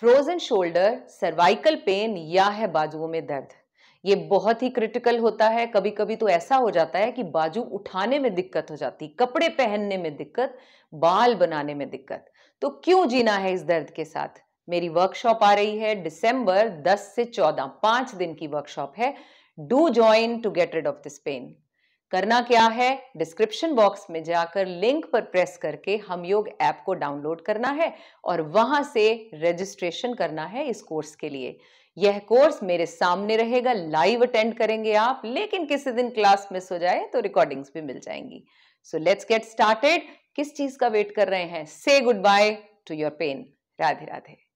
frozen shoulder cervical pain या है बाजुओं में दर्द ये बहुत ही क्रिटिकल होता है कभी कभी तो ऐसा हो जाता है कि बाजू उठाने में दिक्कत हो जाती कपड़े पहनने में दिक्कत बाल बनाने में दिक्कत तो क्यों जीना है इस दर्द के साथ मेरी वर्कशॉप आ रही है दिसंबर 10 से 14 पांच दिन की वर्कशॉप है do join to get rid of this pain करना क्या है डिस्क्रिप्शन बॉक्स में जाकर लिंक पर प्रेस करके हम योग ऐप को डाउनलोड करना है और वहां से रजिस्ट्रेशन करना है इस कोर्स के लिए यह कोर्स मेरे सामने रहेगा लाइव अटेंड करेंगे आप लेकिन किसी दिन क्लास मिस हो जाए तो रिकॉर्डिंग्स भी मिल जाएंगी सो लेट्स गेट स्टार्टेड किस चीज का वेट कर रहे हैं से good bye to your pain Radhe Radhe